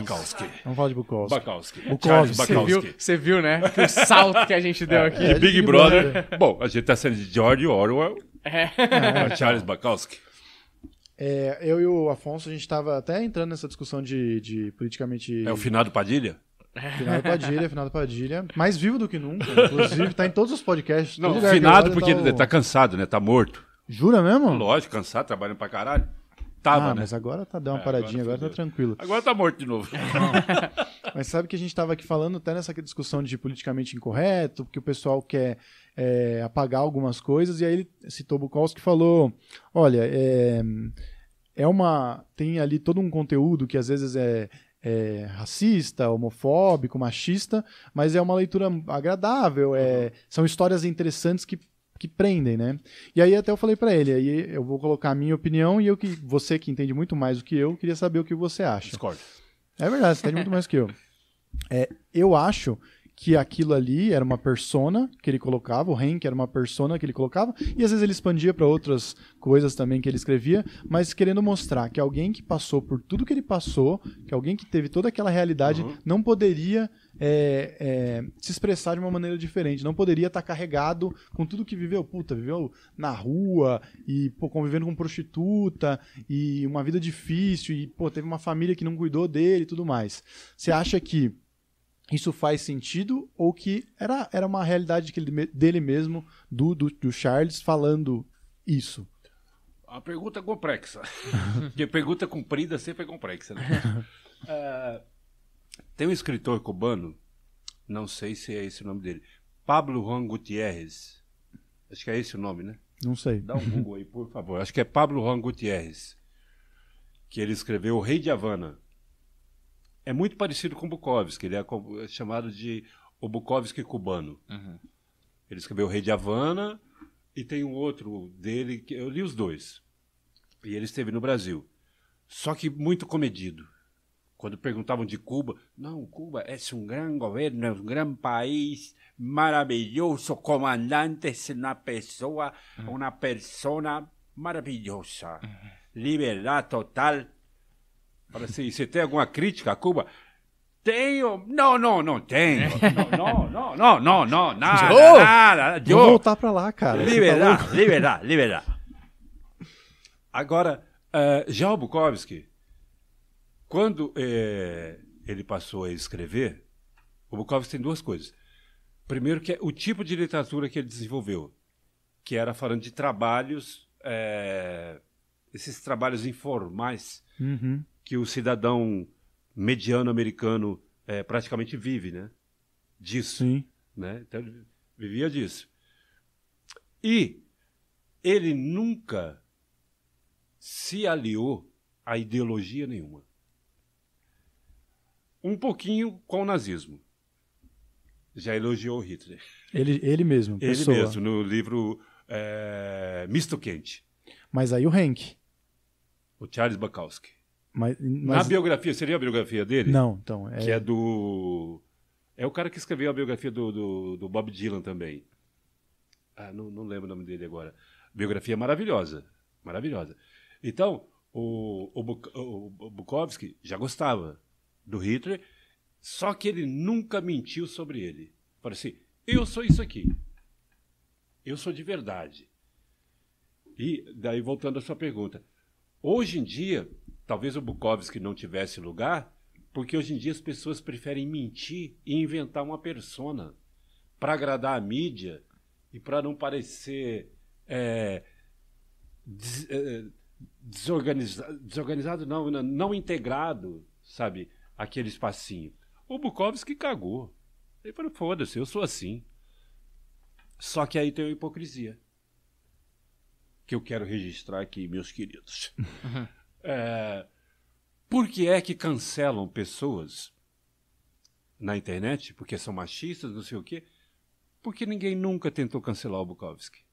Bakowski. Vamos falar de Bukowski. Bakowski. Bukowski. Você viu, você viu, né? o salto que a gente deu é, aqui. É de Big, Big é. Brother. Brother. Bom, a gente está sendo de George Orwell é. a Charles Bakowski. É, eu e o Afonso, a gente estava até entrando nessa discussão de, de politicamente... É o finado Padilha? Finado Padilha, Finado Padilha. Mais vivo do que nunca. Inclusive, tá em todos os podcasts. Não, finado porque tá, o... tá cansado, né? Tá morto. Jura mesmo? Lógico, cansado, trabalhando pra caralho. Tava, ah, né? mas agora tá, deu uma é, paradinha, agora, agora tá tranquilo. Agora tá morto de novo. mas sabe que a gente tava aqui falando até nessa discussão de politicamente incorreto, porque o pessoal quer é, apagar algumas coisas, e aí ele citou Bukowski que falou, olha, é, é uma... tem ali todo um conteúdo que às vezes é, é, racista, homofóbico, machista, mas é uma leitura agradável. É, são histórias interessantes que que prendem, né? E aí até eu falei para ele, aí eu vou colocar a minha opinião e eu que você que entende muito mais do que eu, queria saber o que você acha. Discordo. É verdade, você entende muito mais do que eu. É, eu acho que aquilo ali era uma persona que ele colocava, o que era uma persona que ele colocava, e às vezes ele expandia para outras coisas também que ele escrevia, mas querendo mostrar que alguém que passou por tudo que ele passou, que alguém que teve toda aquela realidade, uhum. não poderia é, é, se expressar de uma maneira diferente, não poderia estar tá carregado com tudo que viveu, puta, viveu na rua e pô, convivendo com prostituta e uma vida difícil e pô, teve uma família que não cuidou dele e tudo mais. Você acha que isso faz sentido ou que era, era uma realidade que ele, dele mesmo, do, do, do Charles, falando isso? A pergunta é complexa. Porque pergunta comprida sempre é complexa. Né? uh, tem um escritor cubano, não sei se é esse o nome dele, Pablo Juan Gutierrez. Acho que é esse o nome, né? Não sei. Dá um Google aí, por favor. Acho que é Pablo Juan Gutierrez. Que ele escreveu O Rei de Havana é muito parecido com Bukowski. Ele é, é chamado de o Bukowski cubano. Uhum. Ele escreveu o Rei de Havana e tem um outro dele, que eu li os dois. E ele esteve no Brasil. Só que muito comedido. Quando perguntavam de Cuba, não, Cuba é um grande governo, é um grande país, maravilhoso, é uma pessoa, uhum. uma pessoa maravilhosa. Uhum. Liberdade total, Fala assim, você tem alguma crítica a Cuba? Tenho. Não, não, não tenho. É. Não, não, não, não, não, nada, Jô, nada. Jô, vou voltar pra lá, cara. Tá liberar, tá liberar, liberar. Agora, uh, eh, o Bukowski, quando eh, ele passou a escrever, o Bukowski tem duas coisas. Primeiro, que é o tipo de literatura que ele desenvolveu, que era falando de trabalhos eh, esses trabalhos informais uhum. que o cidadão mediano americano é, praticamente vive, né? Disso. Sim. Né? Então, ele vivia disso. E ele nunca se aliou a ideologia nenhuma. Um pouquinho com o nazismo. Já elogiou Hitler. Ele, ele mesmo, pessoa. Ele mesmo, no livro é, Misto Quente. Mas aí o Henk. O Charles Bukowski. Mas, mas... Na biografia, seria a biografia dele? Não, então. É... Que é do. É o cara que escreveu a biografia do, do, do Bob Dylan também. Ah, não, não lembro o nome dele agora. Biografia maravilhosa. Maravilhosa. Então, o, o, Buk o Bukowski já gostava do Hitler, só que ele nunca mentiu sobre ele. Falei assim: eu sou isso aqui. Eu sou de verdade. E daí, voltando à sua pergunta, Hoje em dia, talvez o Bukowski não tivesse lugar, porque hoje em dia as pessoas preferem mentir e inventar uma persona para agradar a mídia e para não parecer é, des, é, desorganizado, desorganizado não, não integrado, sabe, aquele espacinho. O Bukowski cagou. Ele falou, foda-se, eu sou assim. Só que aí tem a hipocrisia que eu quero registrar aqui, meus queridos. Uhum. É, por que é que cancelam pessoas na internet? Porque são machistas, não sei o quê. Porque ninguém nunca tentou cancelar o Bukowski.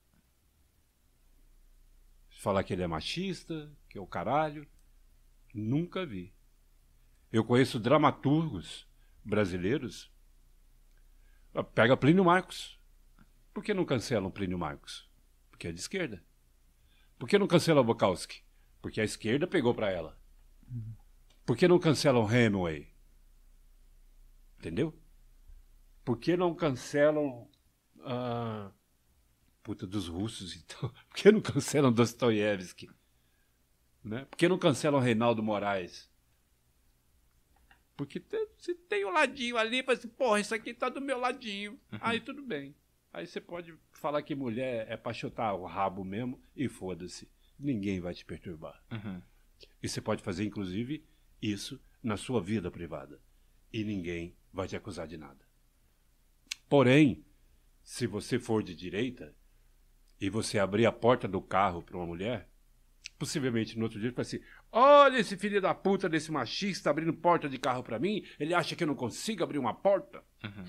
Falar que ele é machista, que é o caralho. Nunca vi. Eu conheço dramaturgos brasileiros. Ah, pega Plínio Marcos. Por que não cancelam Plínio Marcos? Porque é de esquerda. Por que não cancela Bukowski? Porque a esquerda pegou para ela. Por que não cancelam Hemingway? Entendeu? Por que não cancelam. Uh, puta, dos russos, então. Por que não cancelam Dostoiévski? Né? Por que não cancelam Reinaldo Moraes? Porque tem, se tem um ladinho ali, mas, porra, isso aqui tá do meu ladinho. Uhum. Aí tudo bem. Aí você pode falar que mulher é pra chutar o rabo mesmo e foda-se. Ninguém vai te perturbar. Uhum. E você pode fazer, inclusive, isso na sua vida privada. E ninguém vai te acusar de nada. Porém, se você for de direita e você abrir a porta do carro para uma mulher, possivelmente no outro dia ele vai assim: Olha esse filho da puta desse machista abrindo porta de carro para mim, ele acha que eu não consigo abrir uma porta. Uhum.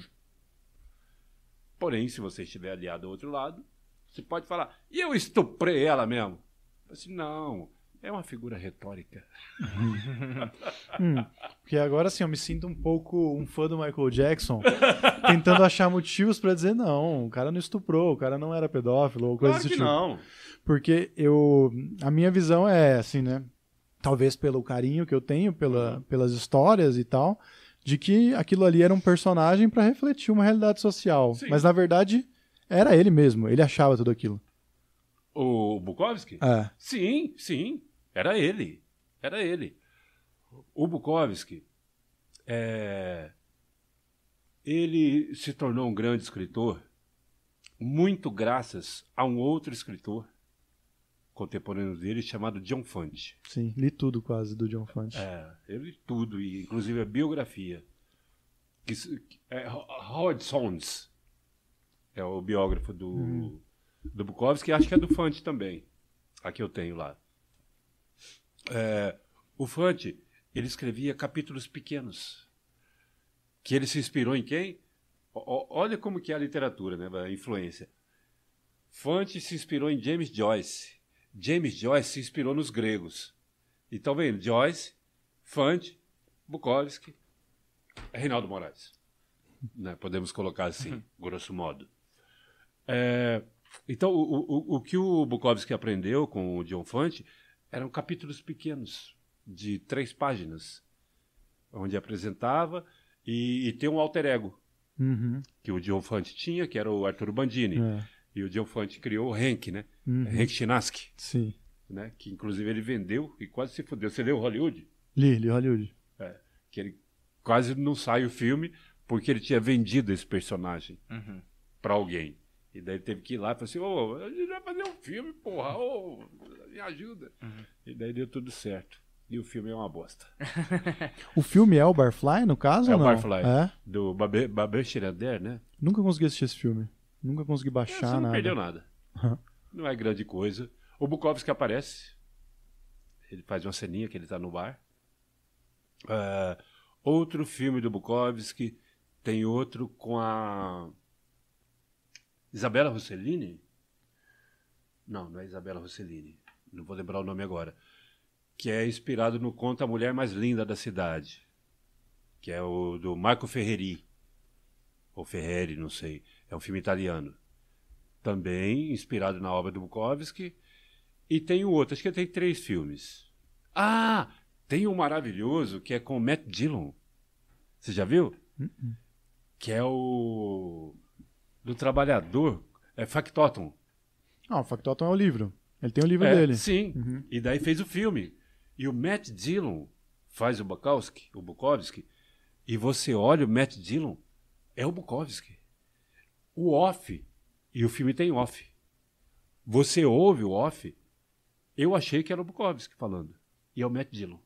Porém, se você estiver aliado ao outro lado, você pode falar, e eu estuprei ela mesmo. Assim, não, é uma figura retórica. hum, porque agora sim, eu me sinto um pouco um fã do Michael Jackson, tentando achar motivos para dizer não, o cara não estuprou, o cara não era pedófilo ou coisa claro desse que tipo. não. Porque eu, a minha visão é assim, né? Talvez pelo carinho que eu tenho pela, uhum. pelas histórias e tal, de que aquilo ali era um personagem para refletir uma realidade social. Sim. Mas na verdade era ele mesmo, ele achava tudo aquilo. O Bukowski? É. Sim, sim, era ele. Era ele. O Bukowski, é... ele se tornou um grande escritor muito graças a um outro escritor contemporâneo dele chamado John Fante. Sim, li tudo quase do John Fante. É, eu li tudo, e inclusive a biografia. Que, é, Howard Sons é o biógrafo do, hum. do Bukowski, acho que é do Fante também. Aqui eu tenho lá. É, o Fante, ele escrevia capítulos pequenos. Que ele se inspirou em quem? O, olha como que é a literatura, né? A influência. Fante se inspirou em James Joyce. James Joyce se inspirou nos gregos. Então tá vem Joyce, Fante, Bukowski, Reinaldo Moraes. Né? Podemos colocar assim, uhum. grosso modo. É, então, o, o, o, que o Bukowski aprendeu com o John Fante eram capítulos pequenos, de três páginas, onde apresentava e, e tem um alter ego uhum. que o John Fante tinha, que era o Arthur Bandini. É. E o John Fante criou o Henk, né? Uhum. É Henk Chinaski. Sim. Né? Que inclusive ele vendeu e quase se fudeu. Você leu Hollywood? Li, li Hollywood. É, que ele quase não sai o filme porque ele tinha vendido esse personagem uhum. para alguém. E daí ele teve que ir lá e falar assim: Ô, oh, a gente vai fazer um filme, porra, ô, oh, me ajuda. Uhum. E daí deu tudo certo. E o filme é uma bosta. o filme é o Barfly, no caso? É ou não? o Barfly. É? Do Babé Chirander, né? Nunca consegui assistir esse filme. Nunca consegui é, baixar é, não nada. perdeu nada. não é grande coisa. O Bukowski aparece. Ele faz uma ceninha que ele está no bar. Uh, outro filme do Bukowski. Tem outro com a. Isabela Rossellini? Não, não é Isabela Rossellini. Não vou lembrar o nome agora. Que é inspirado no conto A Mulher Mais Linda da Cidade. Que é o do Marco Ferreri ou Ferreri, não sei. É um filme italiano. Também inspirado na obra do Bukowski. E tem o outro, acho que tem três filmes. Ah! Tem um maravilhoso que é com o Matt Dillon. Você já viu? Uh -uh. Que é o. Do Trabalhador. É Factotum. Ah, o Factotum é o livro. Ele tem o livro é, dele. Sim. Uhum. E daí fez o filme. E o Matt Dillon faz o Bukowski, o Bukowski, e você olha o Matt Dillon, é o Bukowski. O off, e o filme tem off. Você ouve o off, eu achei que era o Bukowski falando. E é o Matt Dillon.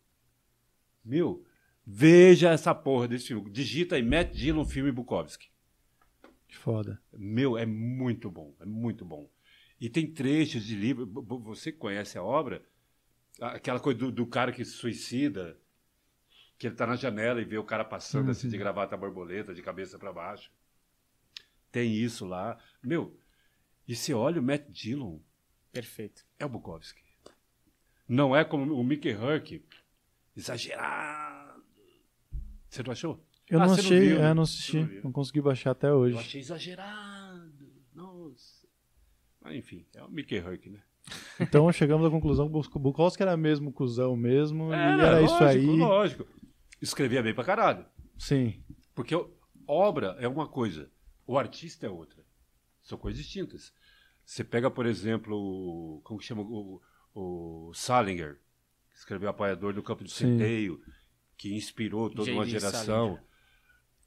Meu, veja essa porra desse filme. Digita aí Matt Dillon, filme Bukowski. Foda. Meu, é muito bom. É muito bom. E tem trechos de livro. Você conhece a obra? Aquela coisa do, do cara que se suicida que ele está na janela e vê o cara passando uhum. assim de uhum. gravata borboleta, de cabeça para baixo. Tem isso lá. Meu, e se olha o Matt Dillon. Perfeito. É o Bukowski. Não é como o Mickey Huck. exagerado. Você não achou? Eu ah, não achei, é, né? não viu, é, não assisti. Não, não, consegui baixar até hoje. Eu achei exagerado. Nossa. Mas enfim, é o Mickey Huck, né? Então chegamos à conclusão que o Bukowski era mesmo cuzão mesmo. Era, é, e era lógico, isso aí. Lógico escrevia bem pra caralho. Sim. Porque obra é uma coisa, o artista é outra. São coisas distintas. Você pega, por exemplo, como que chama o, o Salinger, que escreveu Apoiador do Campo de Centeio, que inspirou toda uma geração. Salinger.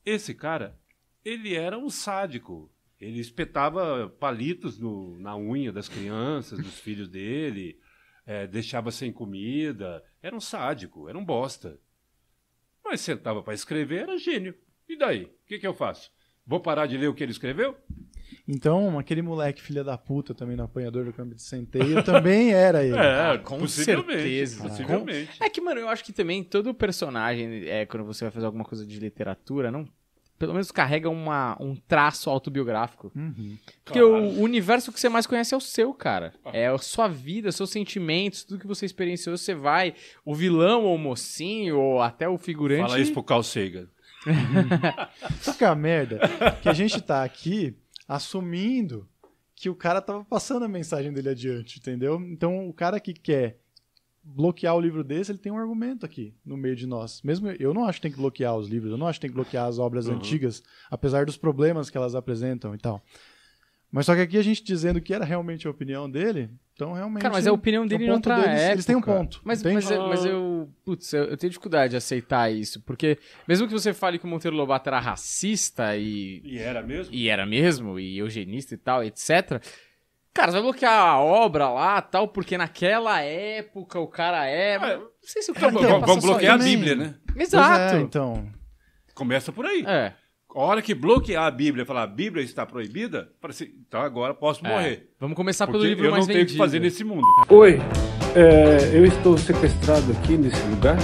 Esse cara, ele era um sádico. Ele espetava palitos no, na unha das crianças, dos filhos dele, é, deixava sem comida. Era um sádico, era um bosta. Mas sentava para escrever, era gênio. E daí? O que, que eu faço? Vou parar de ler o que ele escreveu? Então, aquele moleque filha da puta também no apanhador do campo de centeio também era ele. É, ah, com possivelmente, certeza. Possivelmente. É que, mano, eu acho que também todo personagem, é, quando você vai fazer alguma coisa de literatura, não pelo menos carrega uma, um traço autobiográfico. Uhum. Porque claro. o universo que você mais conhece é o seu, cara. Ah. É a sua vida, seus sentimentos, tudo que você experienciou, você vai. O vilão, ou o mocinho, ou até o figurante. Fala isso pro Carl Sagan. Sabe que é a merda? Que a gente tá aqui assumindo que o cara tava passando a mensagem dele adiante, entendeu? Então o cara que quer bloquear o livro desse, ele tem um argumento aqui no meio de nós. Mesmo eu não acho que tem que bloquear os livros, eu não acho que tem que bloquear as obras uhum. antigas, apesar dos problemas que elas apresentam e tal. Mas só que aqui a gente dizendo que era realmente a opinião dele, então realmente. Cara, mas a opinião é dele não é Eles têm um ponto. Mas, mas, mas eu. Putz, eu, eu, tenho dificuldade de aceitar isso. Porque, mesmo que você fale que o Monteiro Lobato era racista e. E era mesmo? E era mesmo, e eugenista e tal, etc. Cara, você vai bloquear a obra lá, tal, porque naquela época o cara é. Ah, não sei se o é, cara então, Vamos bloquear a Bíblia, né? Exato. É, então. Começa por aí. É. A hora que bloquear a Bíblia, falar a Bíblia está proibida, assim, então agora posso é. morrer. Vamos começar pelo livro eu mais vendido. Eu não tenho o que fazer nesse mundo. Oi, é, eu estou sequestrado aqui nesse lugar,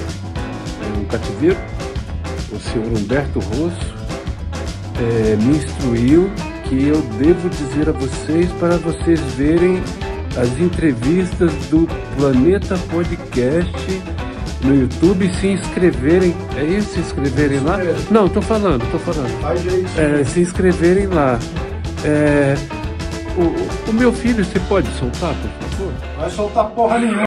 no cativeiro. O senhor Humberto Rosso é, me instruiu que eu devo dizer a vocês para vocês verem as entrevistas do Planeta Podcast no YouTube se inscreverem. É isso? Se inscreverem lá? Não, tô falando, tô falando. É, se inscreverem lá. É, o, o meu filho, você pode soltar, por favor? Vai soltar porra nenhuma.